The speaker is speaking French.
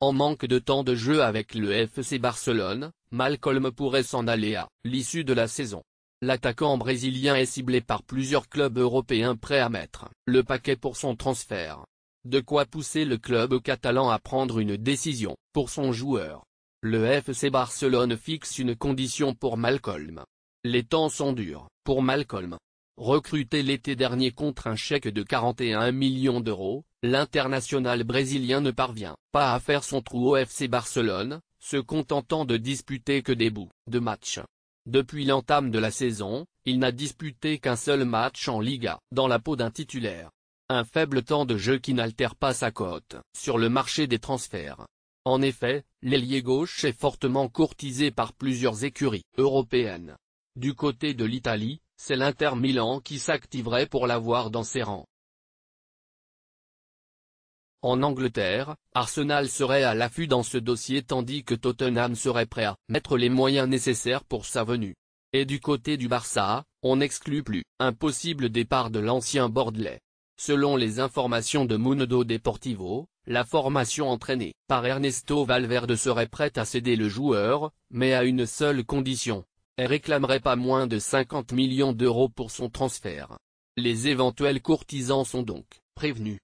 En manque de temps de jeu avec le FC Barcelone, Malcolm pourrait s'en aller à l'issue de la saison. L'attaquant brésilien est ciblé par plusieurs clubs européens prêts à mettre le paquet pour son transfert. De quoi pousser le club catalan à prendre une décision pour son joueur. Le FC Barcelone fixe une condition pour Malcolm. Les temps sont durs pour Malcolm. Recruté l'été dernier contre un chèque de 41 millions d'euros, l'international brésilien ne parvient pas à faire son trou au FC Barcelone, se contentant de disputer que des bouts de match. Depuis l'entame de la saison, il n'a disputé qu'un seul match en Liga, dans la peau d'un titulaire. Un faible temps de jeu qui n'altère pas sa cote sur le marché des transferts. En effet, l'ailier gauche est fortement courtisé par plusieurs écuries européennes. Du côté de l'Italie, c'est l'Inter Milan qui s'activerait pour l'avoir dans ses rangs. En Angleterre, Arsenal serait à l'affût dans ce dossier tandis que Tottenham serait prêt à mettre les moyens nécessaires pour sa venue. Et du côté du Barça, on n'exclut plus un possible départ de l'ancien Bordelais. Selon les informations de Mundo Deportivo, la formation entraînée par Ernesto Valverde serait prête à céder le joueur, mais à une seule condition, elle réclamerait pas moins de 50 millions d'euros pour son transfert. Les éventuels courtisans sont donc prévenus.